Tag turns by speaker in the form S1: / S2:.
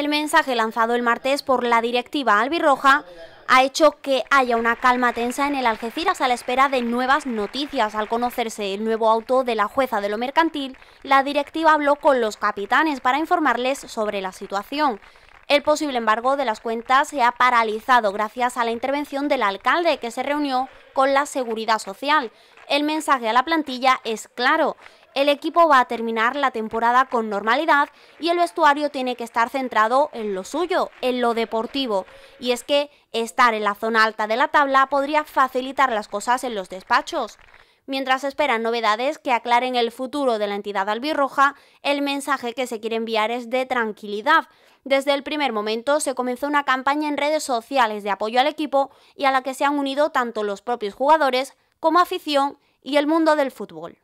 S1: el mensaje lanzado el martes por la directiva albirroja ha hecho que haya una calma tensa en el Algeciras a la espera de nuevas noticias. Al conocerse el nuevo auto de la jueza de lo mercantil, la directiva habló con los capitanes para informarles sobre la situación. El posible embargo de las cuentas se ha paralizado gracias a la intervención del alcalde que se reunió con la Seguridad Social. El mensaje a la plantilla es claro, el equipo va a terminar la temporada con normalidad y el vestuario tiene que estar centrado en lo suyo, en lo deportivo. Y es que estar en la zona alta de la tabla podría facilitar las cosas en los despachos. Mientras esperan novedades que aclaren el futuro de la entidad albirroja, el mensaje que se quiere enviar es de tranquilidad. Desde el primer momento se comenzó una campaña en redes sociales de apoyo al equipo y a la que se han unido tanto los propios jugadores como afición y el mundo del fútbol.